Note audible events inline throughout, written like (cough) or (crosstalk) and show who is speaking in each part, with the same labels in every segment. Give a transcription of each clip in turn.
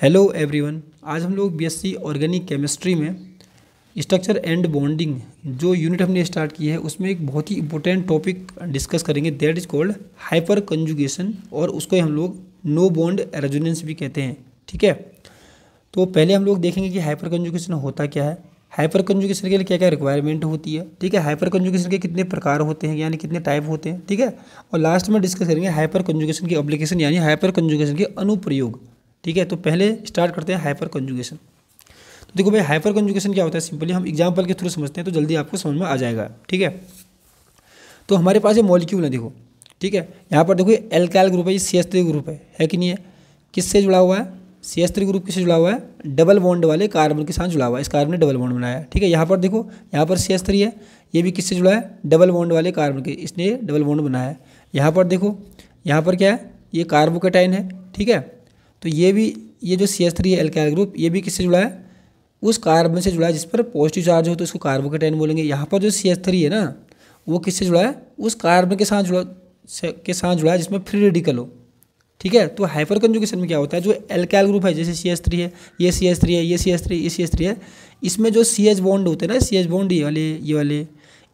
Speaker 1: Hello everyone आज हम लोग बीएससी ऑर्गेनिक केमिस्ट्री में स्ट्रक्चर एंड बॉन्डिंग जो यूनिट हमने स्टार्ट की है उसमें एक बहुत ही इंपॉर्टेंट टॉपिक डिस्कस करेंगे that is called hyperconjugation और उसको हम लोग नो बॉन्ड रेजोनेंस भी कहते हैं ठीक है तो पहले हम लोग देखेंगे कि हाइपर कंजुगेशन होता क्या है हाइपर कंजुगेशन के लिए क्या क्या रिक्वायरमेंट होती है ठीक है हाइपर कंजुगेशन के कितने प्रकार होते हैं यानी कितने टाइप होते हैं ठीक है और लास्ट में डिस्कस करेंगे हाइपर कंजुगेशन की अप्लीकेशन यानी हाइपर कंजुगेशन के अनुप्रयोग ठीक है तो पहले स्टार्ट करते हैं हाइपर कंजुगेशन तो देखो भाई हाइपर कंजुगेशन क्या होता है सिंपली हम एग्जाम्पल के थ्रू समझते हैं तो जल्दी आपको समझ में आ जाएगा ठीक है तो हमारे पास ये मॉलिक्यूल है देखो ठीक है यहाँ पर देखो ये एल्काइल ग्रुप है ये सी एस थ्री ग्रुप है है कि नहीं है किससे जुड़ा हुआ है सी एस थ्री ग्रुप किससे जुड़ा हुआ है डबल बॉन्ड वाले कार्बन के साथ जुड़ा हुआ है इस कार्बन ने डबल बॉन्ड बनाया ठीक है यहाँ पर देखो यहाँ पर सी एस थ्री है ये भी किससे जुड़ा है डबल बॉन्ड वाले कार्बन के इसने डबल बॉन्ड बनाया है यहाँ पर देखो यहाँ पर क्या है ये कार्बोकेटाइन है ठीक है तो ये भी ये जो सी एस थ्री है एल्काइल ग्रुप ये भी किससे जुड़ा है उस कार्बन से जुड़ा है जिस पर पॉजिटिव चार्ज हो तो इसको कार्बोकेटाइन बोलेंगे यहाँ पर जो सी एस थ्री है ना वो किससे जुड़ा है उस कार्बन के साथ जुड़ा के साथ जुड़ा है जिसमें फ्री रेडिकल हो ठीक है तो हाइपर कंजुकेशन में क्या होता है जो एल्काइल ग्रुप है जैसे सी एस थ्री है ये सी एस थ्री है ये सी एस थ्री ये सी एस थ्री है इसमें जो सी एच बॉन्ड होते हैं ना सी एच बॉन्ड ये वाले ये वाले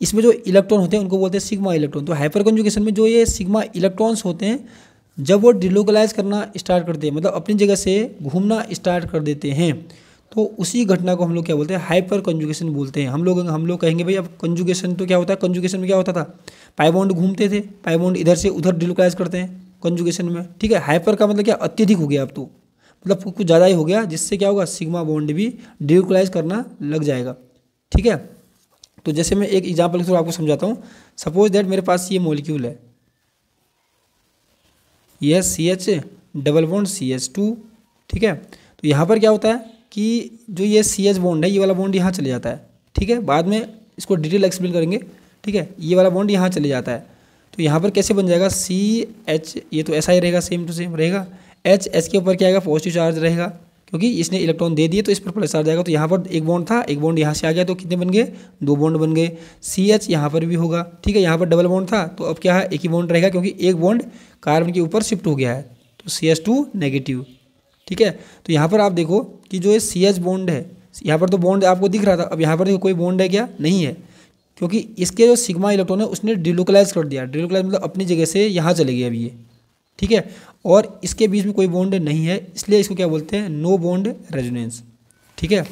Speaker 1: इसमें जो इलेक्ट्रॉन होते हैं उनको बोलते हैं सिग्मा इलेक्ट्रॉन तो हाइपर कंजुकेशन में जो ये सिग्मा इलेक्ट्रॉन्स होते हैं जब वो डिलोकलाइज करना स्टार्ट करते हैं मतलब अपनी जगह से घूमना स्टार्ट कर देते हैं तो उसी घटना को हम लोग क्या बोलते हैं हाइपर कंजुगेशन बोलते हैं हम लोग हम लोग कहेंगे भाई अब कंजुगेशन तो क्या होता है कंजुगेशन में क्या होता था पाइबोंड घूमते थे पाइबोंड इधर से उधर डिलोकलाइज करते हैं कंजुगेशन में ठीक है हाइपर का मतलब क्या अत्यधिक हो गया अब तो मतलब कुछ ज़्यादा ही हो गया जिससे क्या होगा सिग्मा बॉन्ड भी डिलोकलाइज करना लग जाएगा ठीक है तो जैसे मैं एक एग्जाम्पल के थ्रू आपको समझाता हूँ सपोज दैट मेरे पास ये मोलिक्यूल है ये C H double bond C H two ठीक है तो यहाँ पर क्या होता है कि जो ये सी एच बॉन्ड है ये वाला बॉन्ड यहाँ चले जाता है ठीक है बाद में इसको डिटेल एक्सप्लेन करेंगे ठीक है ये वाला बॉन्ड यहाँ चले जाता है तो यहाँ पर कैसे बन जाएगा सी एच ये तो ऐसा ही रहेगा सेम टू सेम रहेगा एच एच के ऊपर क्या आएगा पॉजिटिव चार्ज रहेगा क्योंकि इसने इलेक्ट्रॉन दे दिए तो इस पर प्लस आ जाएगा तो यहाँ पर एक बॉन्ड था एक बॉन्ड यहाँ से आ गया तो कितने बन गए दो बॉन्ड बन गए सी एच यहाँ पर भी होगा ठीक है यहाँ पर डबल बॉन्ड था तो अब क्या है एक ही बॉन्ड रहेगा क्योंकि एक बॉन्ड कार्बन के ऊपर शिफ्ट हो गया है तो सी एच टू नेगेटिव ठीक है तो यहाँ पर आप देखो कि जो ये सी एच बॉन्ड है यहाँ पर तो बॉन्ड आपको दिख रहा था अब यहाँ पर देखो कोई बॉन्ड है क्या नहीं है क्योंकि इसके जो सिग्मा इलेक्ट्रॉन है उसने डिलोकलाइज कर दिया डिलोकलाइज मतलब अपनी जगह से यहाँ चले गए अभी ये ठीक है और इसके बीच में कोई बॉन्ड नहीं है इसलिए इसको क्या बोलते हैं नो बॉन्ड रेजोनेंस ठीक है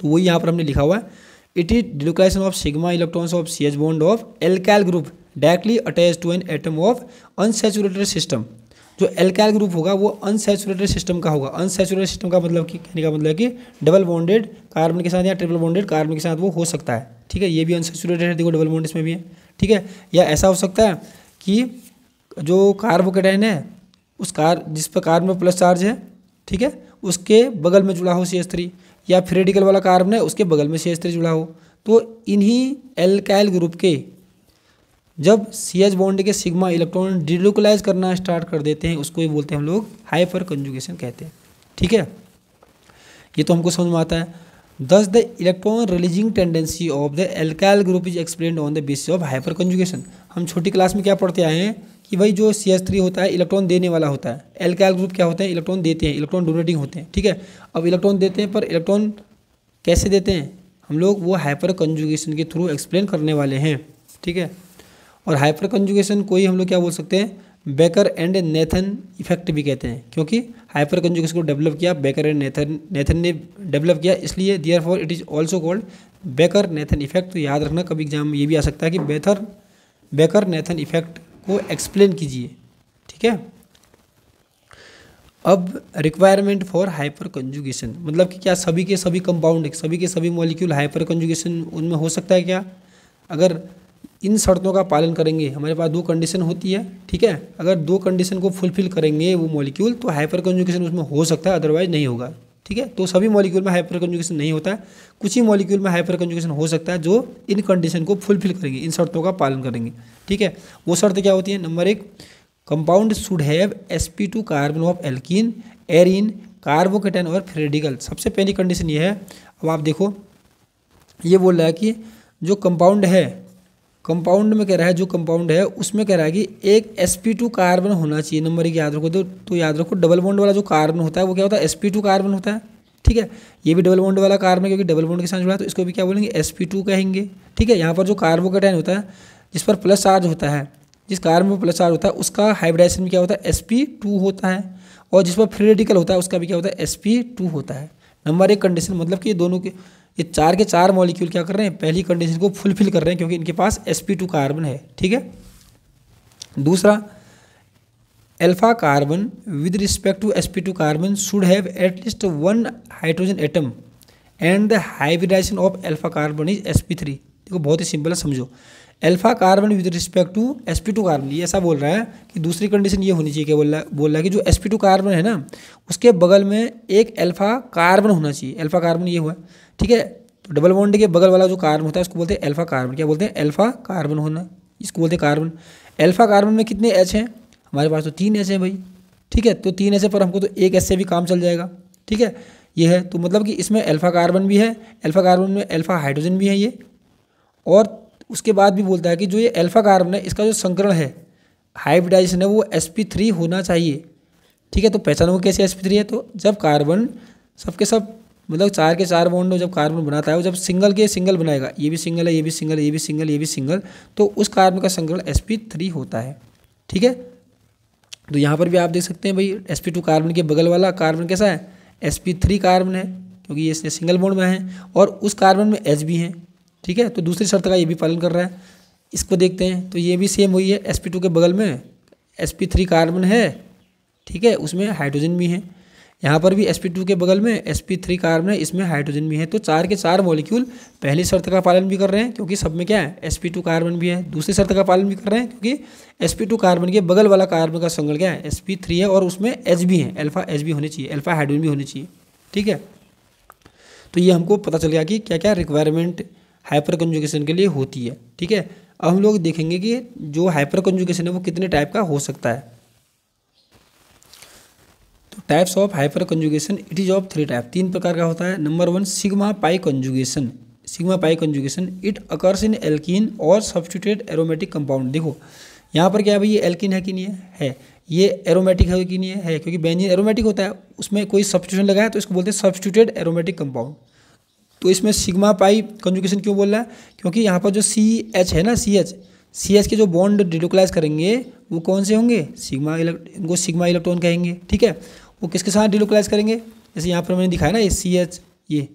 Speaker 1: तो वही यहाँ पर हमने लिखा हुआ है it is delocalisation of sigma electrons of C H bond of alkyl group directly attach to an atom of unsaturated system जो एलकैल ग्रुप होगा वो अनसेचुरेटेड सिस्टम का होगा अनसेचुरेटेड सिस्टम का मतलब कि कहने का मतलब कि डबल बॉन्डेड कार्बन के साथ या ट्रिपल बॉन्डेड कार्बन के साथ वो हो सकता है ठीक है ये भी अनसेचुरेटेड है देखो डबल बॉन्ड इसमें भी है ठीक है या ऐसा हो सकता है कि जो कैटाइन है उस कार जिस पर कार्ब में प्लस चार्ज है ठीक है उसके बगल में जुड़ा हो सी एस थ्री या फिर रेडिकल वाला कार्बन है उसके बगल में सी एस थ्री जुड़ा हो तो इन्हीं एल्काइल ग्रुप के जब सी एच बॉन्ड के सिग्मा इलेक्ट्रॉन डिलोकलाइज करना स्टार्ट कर देते हैं उसको ही बोलते हैं हम लोग हाइपर कंजुगेशन कहते हैं ठीक है ये तो हमको समझ में आता है thus the electron releasing tendency of the alkyl group is explain on the basis of hyperconjugation हम छोटी क्लास में क्या पढ़ते आए हैं कि भाई जो सी एस थ्री होता है इलेक्ट्रॉन देने वाला होता है एल्काइल ग्रुप क्या होते हैं इलेक्ट्रॉन देते हैं इलेक्ट्रॉन डोनेटिंग होते हैं ठीक है अब इलेक्ट्रॉन देते हैं पर इलेक्ट्रॉन कैसे देते हैं हम लोग वो हाइपर कंजुगेशन के थ्रू एक्सप्लेन करने वाले हैं ठीक है और हाइपर कंजुगेशन को ही हम लोग क्या बोल सकते हैं बेकर एंड नेथन इफेक्ट भी कहते हैं क्योंकि हाइपर कंजुगेशन को डेवलप किया बेकर एंड नेथन नेथन ने डेवलप किया इसलिए therefore it is also called Baker Nathan effect तो याद रखना कभी एग्जाम में ये भी आ सकता है कि बेथर बेकर नेथन इफेक्ट को एक्सप्लेन कीजिए ठीक है अब रिक्वायरमेंट फॉर हाइपर कंजुगेशन मतलब कि क्या सभी के सभी कंपाउंड सभी के सभी मॉलिक्यूल हाइपर कंजुगेशन उनमें हो सकता है क्या अगर इन शर्तों का पालन करेंगे हमारे पास दो कंडीशन होती है ठीक है अगर दो कंडीशन को फुलफिल करेंगे वो मॉलिक्यूल तो हाइपर कंजुगेशन उसमें हो सकता है अदरवाइज नहीं होगा ठीक है तो सभी मॉलिक्यूल में हाइपर कंजुगेशन नहीं होता है कुछ ही मॉलिक्यूल में हाइपर कंजुगेशन हो सकता है जो इन कंडीशन को फुलफिल करेंगे इन शर्तों का पालन करेंगे ठीक है वो शर्त क्या होती है नंबर एक compound should have S P two carbon of alkene arene carbocation और फ्रेडिकल सबसे पहली कंडीशन ये है अब आप देखो ये बोल रहा है कि जो कंपाउंड है कंपाउंड में कह रहा है जो कंपाउंड है उसमें कह रहा है कि एक एस कार्बन होना चाहिए नंबर एक याद रखो तो, तो याद रखो डबल बॉन्ड वाला जो कार्बन होता है वो क्या होता है एस कार्बन होता है ठीक है ये भी डबल बॉन्ड वाला कार्बन है क्योंकि डबल बॉन्ड के साथ जुड़ा है तो इसको भी क्या बोलेंगे एस कहेंगे ठीक है यहाँ पर जो कार्बोकेटाइन होता है जिस पर प्लस चार्ज होता है जिस कार्बन पर प्लस चार्ज होता है उसका हाइब्रिडाइजेशन भी क्या होता है एस होता है और जिस पर फ्री रेडिकल होता है उसका भी क्या होता है एस होता है नंबर एक कंडीशन मतलब कि दोनों के ये चार के चार मॉलिक्यूल क्या कर रहे हैं पहली कंडीशन को फुलफिल कर रहे हैं क्योंकि इनके पास एस कार्बन है ठीक है दूसरा alpha carbon with respect to S carbon should have at least one hydrogen atom and the hybridization of alpha carbon is S P three देखो बहुत ही सिंपल है समझो alpha carbon with respect to S P two carbon ये ऐसा बोल रहा है कि दूसरी कंडीशन ये होनी चाहिए क्या बोल रहा है बोल रहा है कि जो एस पी टू कार्बन है ना उसके बगल में एक अल्फा कार्बन होना चाहिए अल्फा कार्बन ये हुआ ठीक है तो डबल बॉन्ड के बगल वाला जो कार्बन होता है उसको बोलते हैं एल्फा कार्बन क्या बोलते हैं एल्फा कार्बन होना इसको बोलते हैं कार्बन एल्फा कार्बन में कितने एच हैं हमारे पास तो तीन एच हैं भाई ठीक है तो तीन एच पर हमको तो एक एच से भी काम चल जाएगा ठीक है ये है तो मतलब कि इसमें एल्फा कार्बन भी है अल्फा कार्बन में एल्फा हाइड्रोजन भी है ये और उसके बाद भी बोलता है कि जो ये अल्फा कार्बन है इसका जो संकरण है हाइब्रिडाइजेशन है वो एस पी थ्री होना चाहिए ठीक है तो पहचानोगे कैसे एस पी थ्री है तो जब कार्बन सबके सब मतलब चार के चार बॉन्ड जब कार्बन बनाता है वो जब सिंगल के सिंगल बनाएगा ये भी सिंगल है ये भी सिंगल ये भी सिंगल ये भी सिंगल तो उस कार्बन का संकरण एस थ्री होता है ठीक है तो यहाँ पर भी आप देख सकते हैं भाई एस टू कार्बन के बगल वाला कार्बन कैसा है एस थ्री कार्बन है क्योंकि ये इसने सिंगल बॉन्ड में है और उस कार्बन में एच भी है ठीक है तो दूसरी शर्त का ये भी पालन कर रहा है इसको देखते हैं तो ये भी सेम वही है एस के बगल में एस थ्री कार्बन है ठीक है उसमें हाइड्रोजन भी है यहाँ पर भी sp2 के बगल में sp3 कार्बन है इसमें हाइड्रोजन भी है तो चार के चार मॉलिक्यूल पहली शर्त का पालन भी कर रहे हैं क्योंकि सब में क्या है sp2 कार्बन भी है दूसरी शर्त का पालन भी कर रहे हैं क्योंकि sp2 कार्बन के बगल वाला कार्बन का संगल क्या है sp3 है और उसमें एच भी है अल्फा एच भी होनी चाहिए अल्फा हाइड्रोजन भी होनी चाहिए ठीक है तो ये हमको पता चल गया कि क्या क्या रिक्वायरमेंट हाइपर कंजुकेशन के लिए होती है ठीक है अब हम लोग देखेंगे कि जो हाइपर कंजुकेशन है वो कितने टाइप का हो सकता है तो types of hyperconjugation it is of three type तीन प्रकार का होता है number one sigma pi conjugation sigma pi conjugation it occurs in alkene और सब्सटीट्यूटेड एरोमेटिक कंपाउंड देखो यहाँ पर क्या है भाई ये एल्किन है कि नहीं है, है। ये एरोमेटिक है कि नहीं है, है क्योंकि बेंजीन एरोमेटिक होता है उसमें कोई सब्सटीट्यूशन लगाया तो इसको बोलते हैं सब्सटीट्यूटेड एरोमेटिक कंपाउंड तो इसमें सिग्मा पाई कंजुगेशन क्यों बोल रहा है क्योंकि यहाँ पर जो सी एच है ना सी एच सी एच के जो बॉन्ड डिडोकलाइज करेंगे वो कौन से होंगे सिग्मा इलेक्ट इनको सिग्मा इलेक्ट्रॉन कहेंगे ठीक है वो किसके साथ डिलोकलाइज करेंगे जैसे यहाँ पर मैंने दिखाया ना ये सी एच ये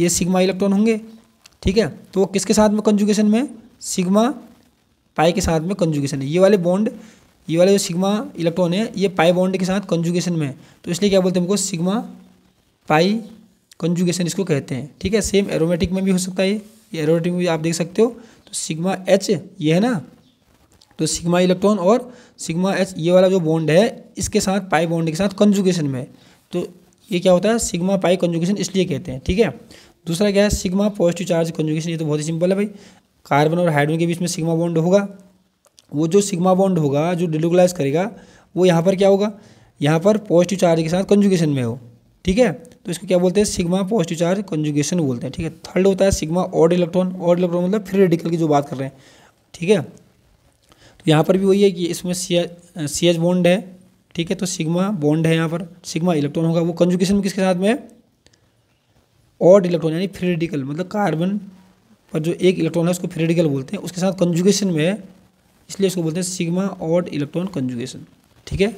Speaker 1: ये सिग्मा इलेक्ट्रॉन होंगे ठीक है तो वो किसके साथ में कंजुगेशन में सिग्मा पाई के साथ में कंजुगेशन है ये वाले बॉन्ड ये वाले जो सिग्मा इलेक्ट्रॉन है ये पाई बॉन्ड के साथ कंजुगेशन में है तो इसलिए क्या बोलते हैं हमको सिग्मा पाई कंजुगेशन इसको कहते हैं ठीक है सेम एरोमेटिक में भी हो सकता है ये एरोमेटिक में भी आप देख सकते हो तो सिग्मा एच ये है ना जो सिग्मा इलेक्ट्रॉन और सिग्मा एच ये वाला जो बॉन्ड है इसके साथ पाई बॉन्ड के साथ कंजुकेशन में है तो ये क्या होता है सिग्मा पाई कंजुकेशन इसलिए कहते हैं ठीक है दूसरा क्या है सिग्मा पॉजिटिव चार्ज कंजुकेशन ये तो बहुत ही सिंपल है भाई कार्बन और हाइड्रोजन के बीच में सिग्मा बॉन्ड होगा वो जो सिग्मा बॉन्ड होगा जो डिलोगलाइज करेगा वो यहाँ पर क्या होगा यहाँ पर पॉजिटिव चार्ज के साथ कंजुकेशन में हो ठीक है तो इसको क्या बोलते हैं सिग्मा पॉजिटिव चार्ज कंजुकेशन बोलते हैं ठीक है थर्ड होता है sigma odd electron odd electron मतलब फ्री रेडिकल की जो बात कर रहे हैं ठीक है तो यहाँ पर भी वही है कि इसमें सी एच बॉन्ड है ठीक है तो सिग्मा बॉन्ड है यहाँ पर सिग्मा इलेक्ट्रॉन होगा वो कंजुकेशन में किसके साथ में है ऑड इलेक्ट्रॉन यानी फ्रीडिकल मतलब कार्बन पर जो एक इलेक्ट्रॉन है उसको फ्रीडिकल बोलते हैं उसके साथ कंजुकेशन में है इसलिए उसको बोलते हैं सिग्मा ऑड इलेक्ट्रॉन कंजुगेशन ठीक है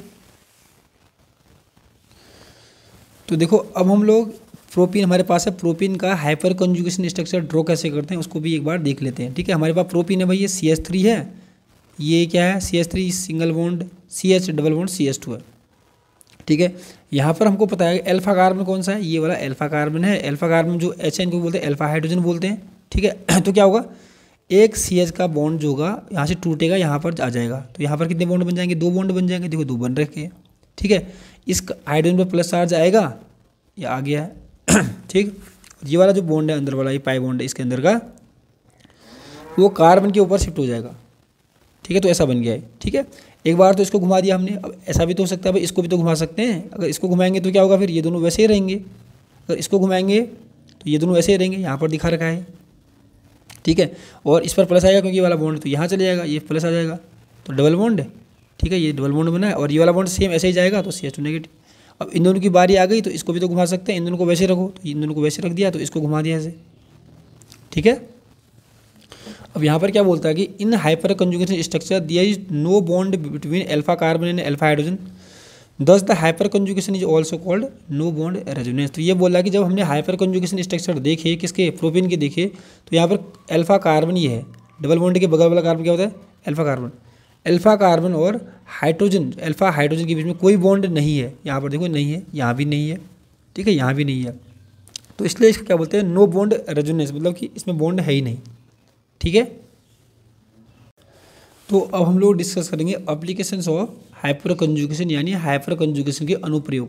Speaker 1: तो देखो अब हम लोग प्रोपीन हमारे पास है प्रोपीन का हाइपर कंजुकेशन स्ट्रक्चर ड्रॉ कैसे करते हैं उसको भी एक बार देख लेते हैं ठीक है हमारे पास प्रोपीन है भाई ये सी एस थ्री है ये क्या है C H three single bond C H double bond C H two है ठीक है यहाँ पर हमको पता है एल्फा कार्बन कौन सा है ये वाला एल्फा कार्बन है एल्फा कार्बन जो एच एन को बोलते हैं एल्फा हाइड्रोजन बोलते हैं ठीक है (clears throat) तो क्या होगा एक सी एच का बॉन्ड जो होगा यहाँ से टूटेगा यहाँ पर आ जाएगा तो यहाँ पर कितने बॉन्ड बन जाएंगे दो बॉन्ड बन जाएंगे देखो दो बन रखे ठीक है इस हाइड्रोजन पर प्लस चार्ज आएगा ये आ गया है (clears throat) ठीक ये वाला जो बॉन्ड है अंदर वाला ये पाई बॉन्ड है इसके अंदर का वो कार्बन के ऊपर शिफ्ट हो जाएगा ठीक है तो ऐसा बन गया है ठीक है एक बार तो इसको घुमा दिया हमने अब ऐसा भी तो हो सकता है भाई इसको भी तो घुमा सकते हैं अगर इसको घुमाएंगे तो क्या होगा फिर ये दोनों वैसे ही रहेंगे अगर इसको घुमाएंगे तो ये दोनों वैसे ही रहेंगे यहाँ पर दिखा रखा है ठीक है और इस पर प्लस आएगा क्योंकि ये वाला बॉन्ड तो यहाँ चले जाएगा ये प्लस आ जाएगा तो डबल बॉन्ड है ठीक है ये डबल बॉन्ड बना है और ये वाला बॉन्ड सेम ऐसे ही जाएगा तो सी एच टू नेगेटिव अब इन दोनों की बारी आ गई तो इसको भी तो घुमा सकते हैं इन दोनों को वैसे रखो तो इन दोनों को वैसे रख दिया तो इसको घुमा दिया ऐसे ठीक है अब यहाँ पर क्या बोलता है कि in hyperconjugation structure there is no bond between alpha carbon and alpha hydrogen thus the hyperconjugation is also called no bond resonance तो ये बोला कि जब हमने हाइपर कंजुगेशन स्ट्रक्चर देखे किसके प्रोपिन के देखे तो यहाँ पर एल्फा कार्बन ये है डबल बॉन्ड के बगल वाला कार्बन क्या होता है एल्फा कार्बन एल्फा कार्बन और हाइड्रोजन अल्फा हाइड्रोजन के बीच में कोई बॉन्ड नहीं है यहाँ पर देखो नहीं है यहाँ भी नहीं है ठीक है यहाँ भी नहीं है तो इसलिए इसको क्या बोलते हैं नो बॉन्ड रेजोनेंस मतलब कि इसमें बॉन्ड है ही नहीं ठीक है तो अब हम लोग डिस्कस करेंगे अप्लीकेशन ऑफ हाइपर कंजुकेशन यानी हाइपर कंजुकेशन के अनुप्रयोग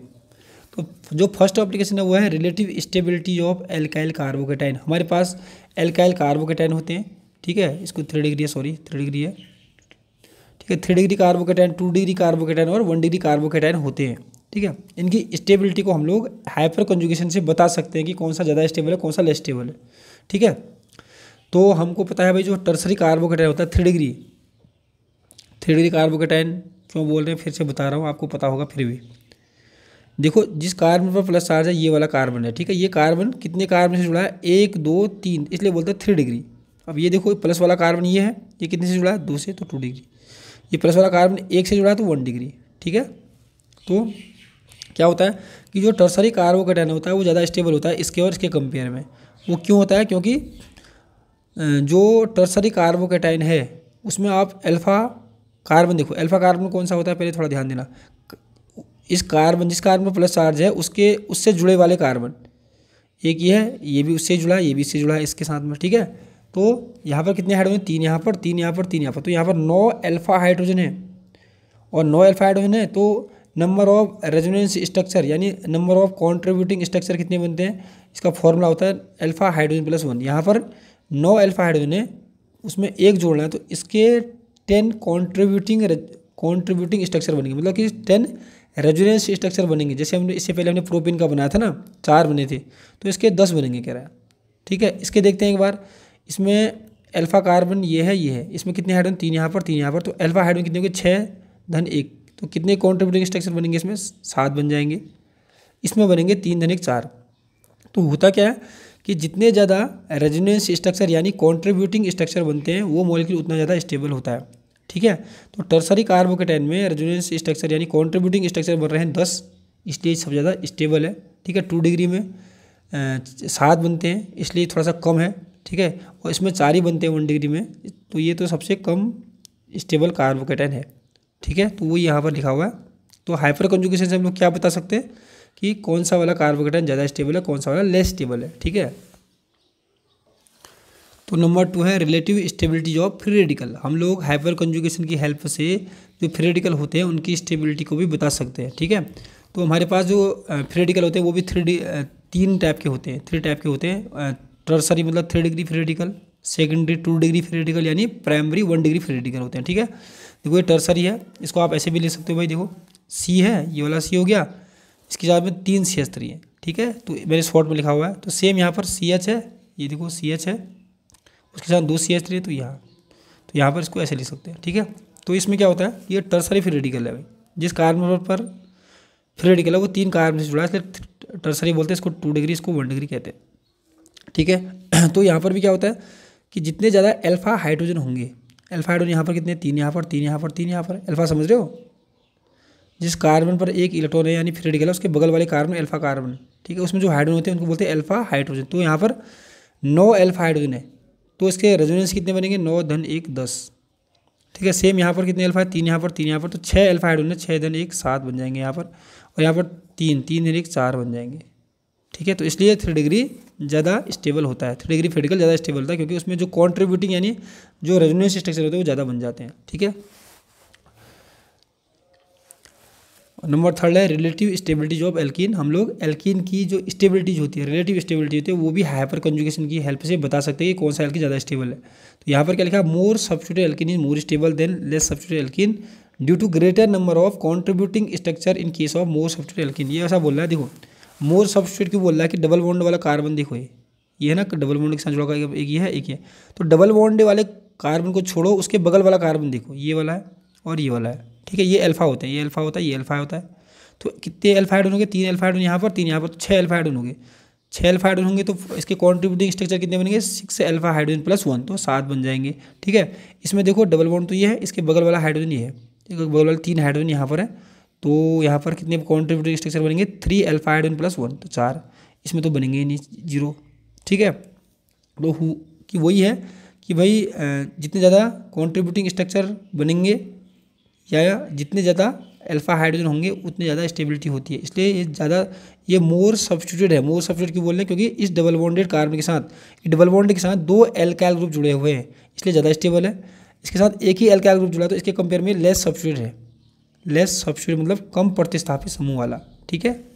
Speaker 1: तो जो फर्स्ट एप्लीकेशन है वो है relative stability of alkyl carbocation हमारे पास एल्काइल कार्बोकेटाइन होते हैं ठीक है इसको थ्री डिग्री है सॉरी थ्री डिग्री है ठीक है three degree carbocation two degree carbocation और वन डिग्री कार्बोकेटाइन होते हैं ठीक है इनकी स्टेबिलिटी को हम लोग हाइपर कंजुकेशन से बता सकते हैं कि कौन सा ज़्यादा स्टेबल है कौन सा लेस स्टेबल है ठीक है तो हमको पता है भाई जो टर्सरी कार्बोकेटाइन होता है three degree three degree carbocation क्यों बोल रहे हैं फिर से बता रहा हूँ आपको पता होगा फिर भी देखो जिस कार्बन पर प्लस चार्ज है ये वाला कार्बन है ठीक है ये कार्बन कितने कार्बन से जुड़ा है एक दो तीन इसलिए बोलते हैं थ्री डिग्री अब ये देखो प्लस वाला कार्बन ये है ये कितने से जुड़ा है दो से तो टू डिग्री ये प्लस वाला कार्बन एक से जुड़ा है तो वन डिग्री ठीक है तो क्या होता है कि जो टर्सरी कार्बोकेटाइन होता है वो ज़्यादा स्टेबल होता है इसके और इसके कंपेयर में वो क्यों होता है क्योंकि जो टर्सरी कार्बोकेटाइन है उसमें आप अल्फ़ा कार्बन देखो अल्फ़ा कार्बन कौन सा होता है पहले थोड़ा ध्यान देना इस कार्बन जिस कार्बन प्लस चार्ज है उसके उससे जुड़े वाले कार्बन एक ये है ये भी उससे जुड़ा है ये भी इससे जुड़ा है इसके साथ में ठीक है तो यहाँ पर कितने हाइड्रोजन तीन यहाँ पर तीन यहाँ पर तीन यहाँ पर तो यहाँ पर नौ अल्फ़ा हाइड्रोजन है और नौ अल्फ़ा हाइड्रोजन है तो नंबर ऑफ रेजोनेंस स्ट्रक्चर यानी नंबर ऑफ कॉन्ट्रीब्यूटिंग स्ट्रक्चर कितने बनते हैं इसका फॉर्मूला होता है अल्फ़ा हाइड्रोजन प्लस वन यहाँ पर नौ अल्फा हाइड्रोजन है उसमें एक जोड़ना है तो इसके टेन कॉन्ट्रीब्यूटिंग कॉन्ट्रीब्यूटिंग स्ट्रक्चर बनेंगे मतलब कि टेन रेजुनेंस स्ट्रक्चर बनेंगे जैसे हमने इससे पहले हमने प्रोपिन का बनाया था ना चार बने थे तो इसके दस बनेंगे कह रहा है ठीक है इसके देखते हैं एक बार इसमें अल्फा कार्बन ये है ये है इसमें कितने हाइड्रोजन तीन यहाँ पर तीन यहाँ पर तो अल्फा हाइड्रोजन कितने होंगे छः धन एक तो कितने कॉन्ट्रीब्यूटिंग स्ट्रक्चर बनेंगे इसमें सात बन जाएंगे इसमें बनेंगे तीन धन एक चार तो होता क्या है कि जितने ज़्यादा रेजिनेंस स्ट्रक्चर यानी कॉन्ट्रीब्यूटिंग स्ट्रक्चर बनते हैं वो मॉलिक्यूल उतना ज़्यादा स्टेबल होता है ठीक है तो टर्सरी कार्बोकेटाइन में रेजिनेंस स्ट्रक्चर यानी कॉन्ट्रीब्यूटिंग स्ट्रक्चर बन रहे हैं दस इसलिए सबसे ज़्यादा स्टेबल है ठीक है टू डिग्री में सात बनते हैं इसलिए थोड़ा सा कम है ठीक है और इसमें चार ही बनते हैं वन डिग्री में तो ये तो सबसे कम स्टेबल कार्बोकेटाइन है ठीक है तो वो यहाँ पर लिखा हुआ है तो हाइपर कंजुकेशन से हम लोग क्या बता सकते हैं कि कौन सा वाला कार्बोकेटन ज़्यादा स्टेबल है कौन सा वाला लेस स्टेबल है ठीक है तो नंबर टू है relative stability of free radical हम लोग हाइपर कंजुगेशन की हेल्प से जो फ्री रेडिकल होते हैं उनकी स्टेबिलिटी को भी बता सकते हैं ठीक है तो हमारे पास जो फ्री रेडिकल होते हैं वो भी थ्री तीन टाइप के होते हैं थ्री टाइप के होते हैं टर्सरी मतलब three degree free radical secondary two degree free radical यानी primary one degree free radical होते हैं ठीक है देखो ये टर्सरी है इसको आप ऐसे भी ले सकते हो भाई देखो सी है ये वाला सी हो गया इसकी जवाब में तीन सी एच थ्री है ठीक है तो मेरे शॉर्ट में लिखा हुआ है तो सेम यहाँ पर सी एच है ये देखो सी एच है उसके साथ दो सी एच थ्री है तो यहाँ तो यहाँ पर इसको ऐसे लिख सकते हैं ठीक है तो इसमें क्या होता है ये टर्सरी फ्री रेडिकल है भाई जिस कार्बन पर फ्रेडिकल रेडिकल है वो तीन कार्बन से जुड़ा है इसलिए टर्सरी बोलते हैं इसको टू डिग्री इसको वन डिग्री कहते हैं ठीक है (clears throat) तो यहाँ पर भी क्या होता है कि जितने ज़्यादा एल्फा हाइड्रोजन होंगे एल्फा हाइड्रोजन यहाँ पर कितने तीन यहाँ पर तीन यहाँ पर तीन यहाँ पर अल्फा समझ रहे हो जिस कार्बन पर एक इलेक्ट्रॉन है यानी फ्री रेडिकल है उसके बगल वाले कार्बन अल्फा कार्बन ठीक है उसमें जो हाइड्रोजन होते हैं उनको बोलते हैं अल्फा हाइड्रोजन तो यहाँ पर नौ अल्फा हाइड्रोजन है तो इसके रेजोनेंस कितने बनेंगे नौ धन एक दस ठीक है सेम यहाँ पर कितने अल्फा है तीन यहाँ पर तीन यहाँ पर तो छः अल्फा हाइड्रोजन है छः धन एक सात बन जाएंगे यहाँ पर और यहाँ पर तीन तीन धन एक चार बन जाएंगे ठीक है तो इसलिए थ्री डिग्री ज़्यादा स्टेबल होता है थ्री डिग्री फेडिकल ज़्यादा स्टेबल होता है क्योंकि उसमें जो कॉन्ट्रीब्यूटिंग यानी जो रेजोनेंस स्ट्रक्चर होते हैं वो ज़्यादा बन जाते हैं ठीक है नंबर थर्ड है रिलेटिव स्टेबिलिटीज ऑफ एल्किन हम लोग एल्किन की जो स्टेबिलिटीज होती है रिलेटिव स्टेबिलिटी होती है वो भी हाइपर कंजुगेशन की हेल्प से बता सकते हैं कि कौन सा एल्किन ज़्यादा स्टेबल है तो यहाँ पर क्या लिखा more substitute alkene is more stable than less substitute alkene due to greater number of contributing structure in case of more substitute alkene ये ऐसा बोल रहा है देखो मोर सब्सिट्यूट क्यों बोल रहा है कि डबल बॉन्ड वाला कार्बन देखो ये ये है ना डबल बॉन्ड के साथ जुड़ा हुआ एक ये है एक ये तो डबल बॉन्ड वाले कार्बन को छोड़ो उसके बगल वाला कार्बन देखो ये वाला है और ये वाला है ठीक है ये अल्फा होते हैं ये अल्फा होता है ये अल्फा होता है तो कितने अल्फाइड होंगे तीन अल्फाइड यहाँ पर तीन यहाँ पर तो छः अल्फाइड होंगे छः अल्फाइड्रोन होंगे तो इसके कॉन्ट्रीब्यूटिंग स्ट्रक्चर कितने बनेंगे six alpha hydrogen plus one तो सात बन जाएंगे ठीक है इसमें देखो डबल बॉन्ड तो ये है इसके बगल वाला हाइड्रोजन ये है बगल वाला तीन हाइड्रोजन यहाँ पर है तो यहाँ पर कितने कॉन्ट्रीब्यूटिंग स्ट्रक्चर बनेंगे three alpha hydrogen plus one तो चार इसमें तो बनेंगे ही नहीं जीरो ठीक है तो हु कि वही है कि भाई जितने ज़्यादा कॉन्ट्रीब्यूटिंग स्ट्रक्चर बनेंगे या जितने ज़्यादा अल्फ़ा हाइड्रोजन होंगे उतने ज़्यादा स्टेबिलिटी होती है इसलिए ये ज़्यादा ये मोर सब्सटीट्यूट है मोर सब्सिट्यूट क्यों बोल रहे हैं क्योंकि इस डबल बॉन्डेड कार्बन के साथ डबल बॉन्ड के साथ दो एल्काइल ग्रुप जुड़े हुए हैं इसलिए ज़्यादा स्टेबल है इसके साथ एक ही एल्काइल ग्रुप जुड़ा तो इसके कंपेयर में लेस सब्सिट्यूट है लेस सब्सिट्यूट मतलब कम प्रतिस्थापित समूह वाला ठीक है